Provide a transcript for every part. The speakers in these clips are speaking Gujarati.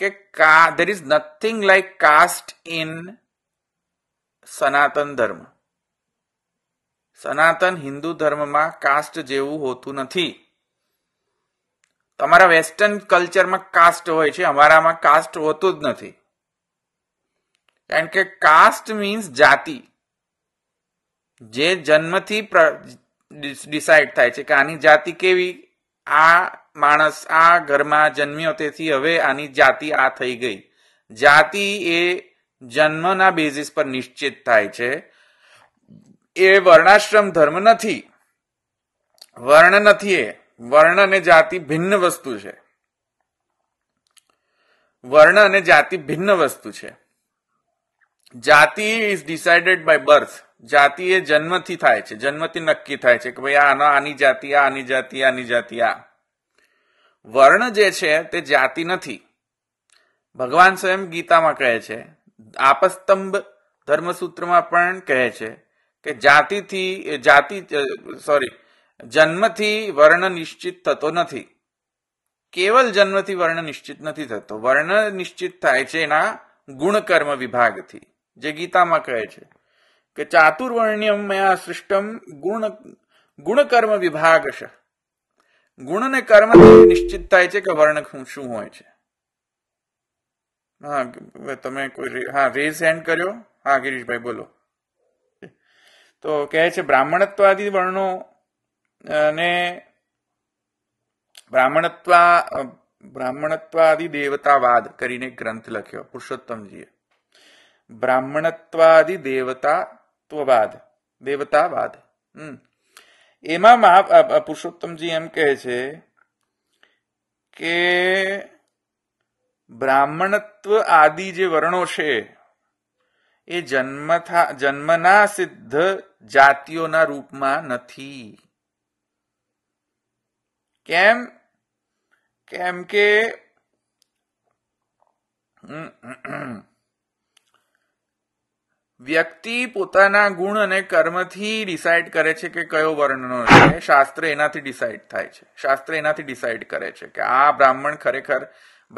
કે કા there is nothing like caste in Sanatan Dharma સનાતન હિન્દુ ધર્મમાં કાસ્ટ જેવું હોતું નથી તમારા વેસ્ટર્ન કલ્ચરમાં કાસ્ટ હોય છે અમારામાં કાસ્ટ હોતું જ નથી કારણ કે કાસ્ટ મીન્સ જાતિ જે જન્મથી ડિસાઇડ થાય છે કે આની જાતિ કેવી આ માણસ આ ઘરમાં જન્મ્યો તેથી હવે આની જાતિ આ થઈ ગઈ જાતિ એ જન્મના બેઝિસ પર નિશ્ચિત થાય છે એ વર્ણાશ્રમ ધર્મ નથી વર્ણ નથી એ વર્ણ અને જાતિ ભિન્ન વસ્તુ છે વર્ણ અને જાતિ ભિન્ન વસ્તુ છે જાતિ ઇઝ ડિસાઇડેડ બાય બર્થ જાતિ એ જન્મથી થાય છે જન્મથી નક્કી થાય છે કે ભાઈ આનો આની જાતિ આની જાતિ આની જાતિ આ વર્ણ જે છે તે જાતિ નથી ભગવાન સ્વયં ગીતામાં કહે છે આપસ્તંભ ધર્મસૂત્રમાં પણ કહે છે કે જાતિથી જાતિ સોરી જન્મથી વર્ણ નિશ્ચિત થતો નથી કેવલ જન્મથી વર્ણ નિશ્ચિત નથી થતો વર્ણ નિશ્ચિત થાય છે એના ગુણકર્મ વિભાગથી જે ગીતામાં કહે છે કે ચાતુર્વર્ણ્યમ મયા સૃષ્ટમ ગુણ ગુણકર્મ છે ગુણ અને કર્મ નિશ્ચિત થાય છે કે વર્ણ શું હોય છે હા તમે કોઈ હા રેઝ હેન્ડ કર્યો હા ગિરીશભાઈ બોલો તો કહે છે બ્રાહ્મણત્વાદી વર્ણો અને બ્રાહ્મણત્વા બ્રાહ્મણત્વાદી દેવતાવાદ કરીને ગ્રંથ લખ્યો પુરુષોત્તમજીએ બ્રાહ્મણત્વાદી દેવતાત્વવાદ દેવતાવાદ હમ એમાં મહા પુરુષોત્તમજી એમ કહે છે કે બ્રાહ્મણત્વ આદિ જે વર્ણો છે એ જન્મથા જન્મના સિદ્ધ જાતિઓના રૂપમાં નથી કેમ કેમ કે વ્યક્તિ પોતાના ગુણ અને કર્મથી ડિસાઇડ કરે છે કે કયો વર્ણનો છે શાસ્ત્ર એનાથી ડિસાઇડ થાય છે શાસ્ત્ર એનાથી ડિસાઇડ કરે છે કે આ બ્રાહ્મણ ખરેખર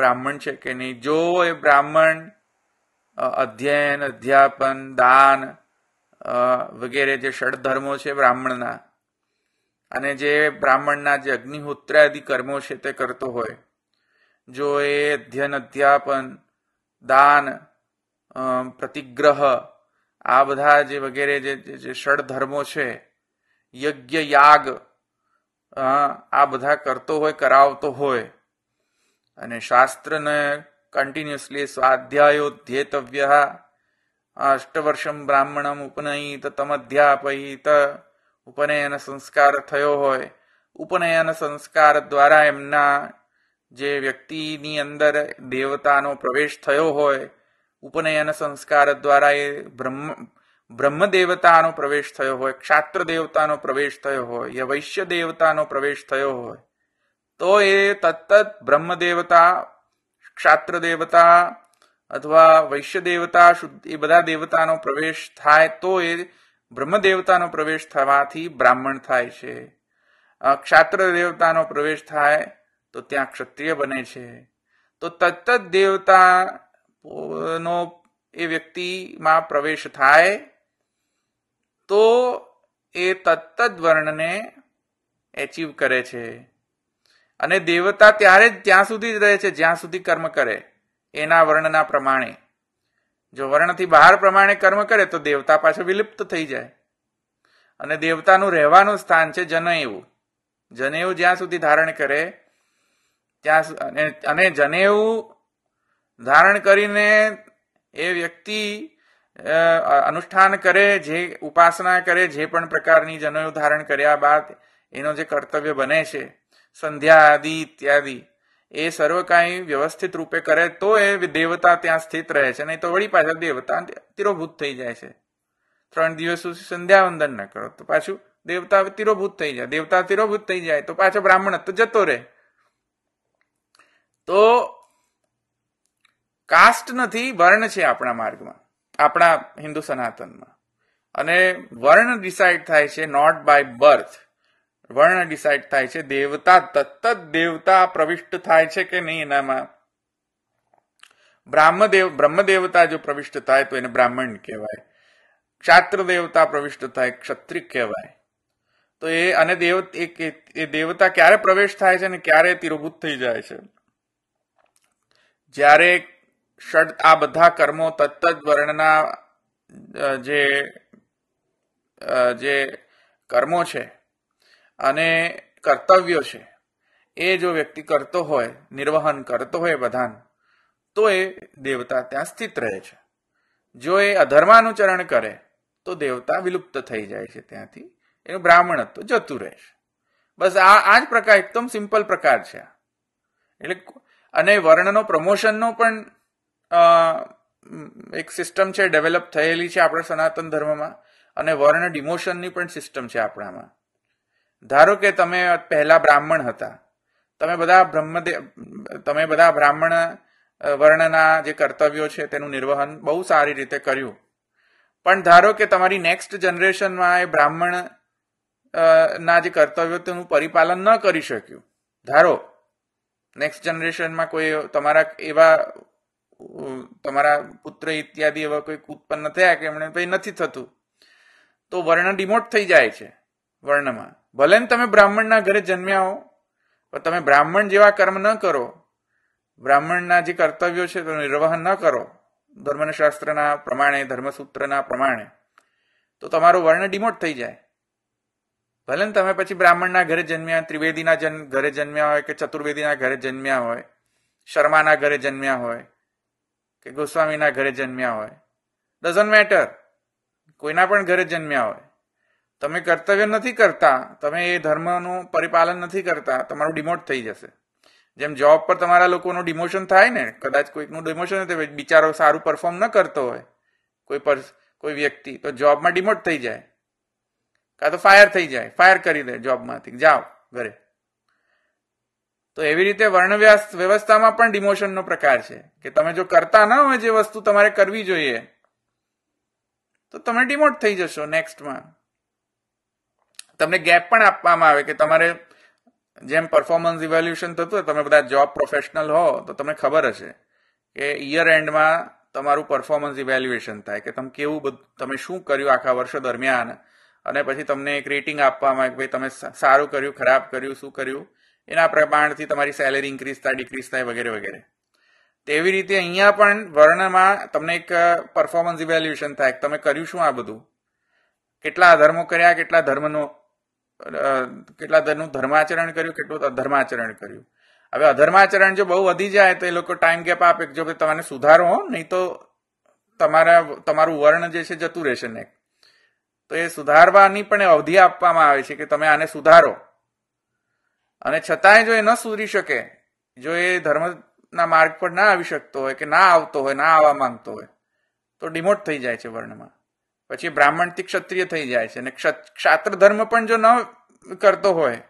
બ્રાહ્મણ છે કે નહીં જો એ બ્રાહ્મણ અધ્યયન અધ્યાપન દાન વગેરે જે ષડધર્મો છે બ્રાહ્મણના અને જે બ્રાહ્મણના જે અગ્નિહોત્રાદિ કર્મો છે તે કરતો હોય જો એ અધ્યયન અધ્યાપન દાન પ્રતિગ્રહ આ બધા જે વગેરે જે ષડધર્મો છે યજ્ઞ યાગ આ બધા કરતો હોય કરાવતો હોય અને શાસ્ત્રને કન્ટિન્યુઅસલી સ્વાધ્યાયો ધ્યેતવ્ય અષ્ટવર્ષમ બ્રાહ્મણમ ઉપનયિત તમધ્યાપહિત ઉપનયન સંસ્કાર થયો હોય ઉપનયન સંસ્કાર દ્વારા એમના જે વ્યક્તિની અંદર દેવતાનો પ્રવેશ થયો હોય ઉપનયન સંસ્કાર દ્વારા એ બ્રહ્મ બ્રહ્મ દેવતાનો પ્રવેશ થયો હોય ક્ષાત્ર દેવતાનો પ્રવેશ થયો હોય યા વૈશ્ય દેવતાનો પ્રવેશ થયો હોય તો એ તત્ત બ્રહ્મ દેવતા ક્ષાત્ર દેવતા અથવા વૈશ્ય દેવતા એ બધા દેવતાનો પ્રવેશ થાય તો એ બ્રહ્મ દેવતાનો પ્રવેશ થવાથી બ્રાહ્મણ થાય છે ક્ષાત્ર દેવતાનો પ્રવેશ થાય તો ત્યાં ક્ષત્રિય બને છે તો તત્ત દેવતા નો એ વ્યક્તિમાં પ્રવેશ થાય તો એ તત્તદ વર્ણને એચીવ કરે છે અને દેવતા ત્યારે જ ત્યાં સુધી જ રહે છે જ્યાં સુધી કર્મ કરે એના વર્ણના પ્રમાણે જો વર્ણથી બહાર પ્રમાણે કર્મ કરે તો દેવતા પાછો વિલુપ્ત થઈ જાય અને દેવતાનું રહેવાનું સ્થાન છે જનેવું જનેવ જ્યાં સુધી ધારણ કરે ત્યાં અને જનેવું ધારણ કરીને એ વ્યક્તિ અનુષ્ઠાન કરે જે ઉપાસના કરે જે પણ પ્રકારની જનોય ધારણ કર્યા બાદ એનો જે કર્તવ્ય બને છે સંધ્યા આદિ ઇત્યાદિ એ સર્વ કાંઈ વ્યવસ્થિત રૂપે કરે તો એ દેવતા ત્યાં સ્થિત રહે છે નહીં તો વળી પાછા દેવતા તિરોભૂત થઈ જાય છે ત્રણ દિવસ સુધી સંધ્યાવંદન ન કરો તો પાછું દેવતા તિરોભૂત થઈ જાય દેવતા તિરોભૂત થઈ જાય તો પાછો બ્રાહ્મણ તો જતો રહે તો કાસ્ટ નથી વર્ણ છે આપણા માર્ગમાં આપણા હિન્દુ સનાતનમાં અને વર્ણ ડિસાઇડ થાય છે not by birth varna decide થાય છે દેવતા તત્ત દેવતા પ્રવિષ્ટ થાય છે કે નહીં એનામાં બ્રાહ્મદેવ બ્રહ્મદેવતા જો પ્રવિષ્ટ થાય તો એને બ્રાહ્મણ કહેવાય ક્ષાત્ર દેવતા પ્રવિષ્ટ થાય ક્ષત્રિય કહેવાય તો એ અને દેવ એ દેવતા ક્યારે પ્રવેશ થાય છે અને ક્યારે તિરુભૂત થઈ જાય છે જ્યારે ષડ આ બધા કર્મો તત્ત વર્ણના જે જે કર્મો છે અને કર્તવ્યો છે એ જો વ્યક્તિ કરતો હોય નિર્વહન કરતો હોય બધાનું તો એ દેવતા ત્યાં સ્થિત રહે છે જો એ અધર્માનુચરણ કરે તો દેવતા વિલુપ્ત થઈ જાય છે ત્યાંથી એનું બ્રાહ્મણત્વ જતું રહે છે બસ આ આ જ પ્રકાર એકદમ સિમ્પલ પ્રકાર છે એટલે અને વર્ણનો પ્રમોશનનો પણ એક સિસ્ટમ છે ડેવલપ થયેલી છે આપણા સનાતન ધર્મમાં અને વર્ણ ડિમોશનની પણ સિસ્ટમ છે આપણામાં ધારો કે તમે પહેલા બ્રાહ્મણ હતા તમે બધા બ્રહ્મદેવ તમે બધા બ્રાહ્મણ વર્ણના જે કર્તવ્યો છે તેનું નિર્વહન બહુ સારી રીતે કર્યું પણ ધારો કે તમારી નેક્સ્ટ જનરેશનમાં એ બ્રાહ્મણ ના જે કર્તવ્યો તેનું પરિપાલન ન કરી શક્યું ધારો નેક્સ્ટ જનરેશનમાં કોઈ તમારા એવા તમારા પુત્ર ઇત્યાદિ એવા કોઈક ઉત્પન્ન થયા કે એમણે ભાઈ નથી થતું તો વર્ણ ડિમોટ થઈ જાય છે વર્ણમાં ભલે ને તમે બ્રાહ્મણના ઘરે જન્મ્યા હો પણ તમે બ્રાહ્મણ જેવા કર્મ ન કરો બ્રાહ્મણના જે કર્તવ્યો છે તેનું નિર્વહન ન કરો ધર્મશાસ્ત્રના પ્રમાણે ધર્મસૂત્રના પ્રમાણે તો તમારો વર્ણ ડિમોટ થઈ જાય ભલે ને તમે પછી બ્રાહ્મણના ઘરે જન્મ્યા ત્રિવેદીના ઘરે જન્મ્યા હોય કે ચતુર્વેદીના ઘરે જન્મ્યા હોય શર્માના ઘરે જન્મ્યા હોય કે ગોસ્વામીના ઘરે જન્મ્યા હોય ડઝન્ટ મેટર કોઈના પણ ઘરે જન્મ્યા હોય તમે કર્તવ્ય નથી કરતા તમે એ ધર્મનું પરિપાલન નથી કરતા તમારું ડિમોટ થઈ જશે જેમ જોબ પર તમારા લોકોનું ડિમોશન થાય ને કદાચ કોઈકનું ડિમોશન હોય બિચારો સારું પરફોર્મ ન કરતો હોય કોઈ પર કોઈ વ્યક્તિ તો જોબમાં ડિમોટ થઈ જાય કાં તો ફાયર થઈ જાય ફાયર કરી દે જોબમાંથી જાઓ ઘરે તો એવી રીતે વર્ણવ્યાસ વ્યવસ્થામાં પણ ડિમોશનનો પ્રકાર છે કે તમે જો કરતા ના હોય જે વસ્તુ તમારે કરવી જોઈએ તો તમે ડિમોટ થઈ જશો નેક્સ્ટમાં તમને ગેપ પણ આપવામાં આવે કે તમારે જેમ પરફોર્મન્સ ઇવેલ્યુશન થતું હોય તમે બધા જોબ પ્રોફેશનલ હો તો તમને ખબર હશે કે યર એન્ડમાં તમારું પરફોર્મન્સ ઇવેલ્યુએશન થાય કે તમે કેવું બધું તમે શું કર્યું આખા વર્ષો દરમિયાન અને પછી તમને એક રેટિંગ આપવામાં આવે કે ભાઈ તમે સારું કર્યું ખરાબ કર્યું શું કર્યું એના પ્રમાણથી તમારી સેલેરી ઇન્ક્રીઝ થાય ડિક્રીઝ થાય વગેરે વગેરે તેવી રીતે અહીંયા પણ વર્ણમાં તમને એક પરફોર્મન્સ ઇવેલ્યુએશન થાય તમે કર્યું શું આ બધું કેટલા અધર્મો કર્યા કેટલા ધર્મનો કેટલા ધર્મનું ધર્માચરણ કર્યું કેટલું અધર્માચરણ કર્યું હવે અધર્માચરણ જો બહુ વધી જાય તો એ લોકો ટાઈમ ગેપ આપે જો તમને સુધારો નહીં તો તમારા તમારું વર્ણ જે છે જતું રહેશે ને તો એ સુધારવાની પણ અવધિ આપવામાં આવે છે કે તમે આને સુધારો અને છતાંય જો એ ન સુધરી શકે જો એ ધર્મના માર્ગ પર ના આવી શકતો હોય કે ના આવતો હોય ના આવવા માંગતો હોય તો ડિમોટ થઈ જાય છે વર્ણમાં પછી બ્રાહ્મણથી ક્ષત્રિય થઈ જાય છે અને ક્ષાત્ર ધર્મ પણ જો ન કરતો હોય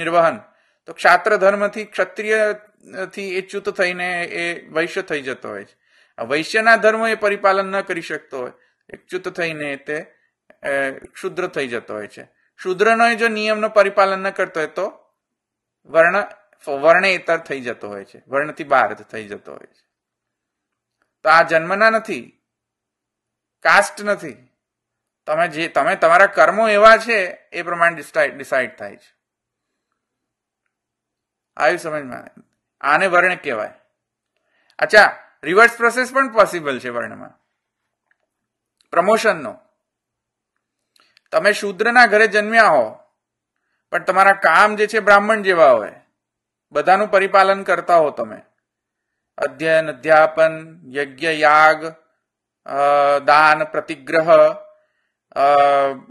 નિર્વહન તો ક્ષાત્ર ધર્મથી ક્ષત્રિયથી એ ચ્યુત થઈને એ વૈશ્ય થઈ જતો હોય છે વૈશ્યના ધર્મ એ પરિપાલન ન કરી શકતો હોય એકચ્યુત થઈને તે ક્ષુદ્ર થઈ જતો હોય છે શુદ્રનો જો નિયમનો પરિપાલન ન કરતો હોય તો વર્ણ વર્ણેતર થઈ જતો હોય છે વર્ણથી બહાર થઈ જતો હોય છે તો આ જન્મના નથી કાસ્ટ નથી તમે જે તમે તમારા કર્મો એવા છે એ પ્રમાણે ડિસાઈડ થાય છે આવ્યું સમજમાં આને વર્ણ કહેવાય અચ્છા રિવર્સ પ્રોસેસ પણ પોસિબલ છે વર્ણમાં પ્રમોશનનો તમે શુદ્રના ઘરે જન્મ્યા હો પણ તમારા કામ જે છે બ્રાહ્મણ જેવા હોય બધાનું પરિપાલન કરતા હો તમે અધ્યયન અધ્યાપન યજ્ઞ યાગ દાન પ્રતિગ્રહ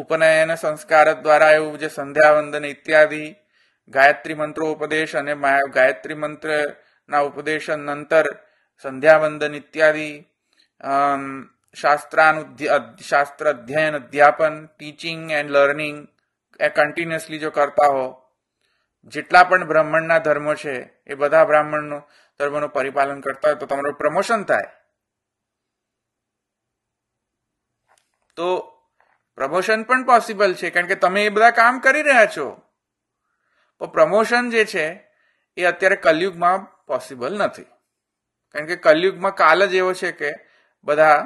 ઉપનયન સંસ્કાર દ્વારા એવું જે સંધ્યાવંદન ઇત્યાદિ ગાયત્રી મંત્રો ઉપદેશ અને ગાયત્રી મંત્રના ઉપદેશન નંતર સંધ્યાવંદન ઇત્યાદિ શાસ્ત્રાન શાસ્ત્ર અધ્યયન અધ્યાપન ટીચિંગ એન્ડ લર્નિંગ એ કન્ટિન્યુઅસલી જો કરતા હો જેટલા પણ બ્રાહ્મણના ધર્મો છે એ બધા બ્રાહ્મણનું ધર્મનું પરિપાલન કરતા હોય તો તમારું પ્રમોશન થાય તો પ્રમોશન પણ પોસિબલ છે કારણ કે તમે એ બધા કામ કરી રહ્યા છો તો પ્રમોશન જે છે એ અત્યારે કલયુગમાં પોસિબલ નથી કારણ કે કલયુગમાં કાલ જ એવો છે કે બધા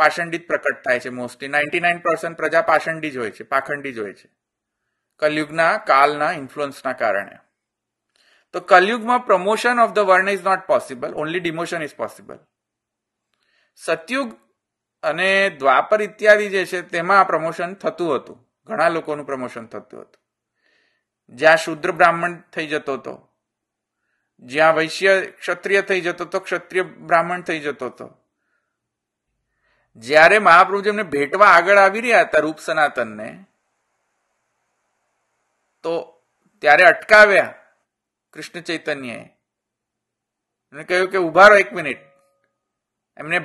પાષંડી જ પ્રકટ થાય છે મોસ્ટલી નાઇન્ટી નાઇન પર્સન્ટ પ્રજા પાષંડી જ હોય છે પાખંડી જ હોય છે કલયુગના કાલના ઇન્ફ્લુઅન્સના કારણે તો કલયુગમાં promotion of the varna is not possible only demotion is possible Satyug અને દ્વાપર ઇત્યાદિ જે છે તેમાં આ પ્રમોશન થતું હતું ઘણા લોકોનું પ્રમોશન થતું હતું જ્યાં શુદ્ર બ્રાહ્મણ થઈ જતો હતો જ્યાં વૈશ્ય ક્ષત્રિય થઈ જતો હતો ક્ષત્રિય બ્રાહ્મણ થઈ જતો હતો જ્યારે મહાપ્રભુજી એમને ભેટવા આગળ આવી રહ્યા હતા રૂપ સનાતનને તો ત્યારે અટકાવ્યા કૃષ્ણ ચૈતન્યએ એમણે કહ્યું કે ઉભા રહો એક મિનિટ એમને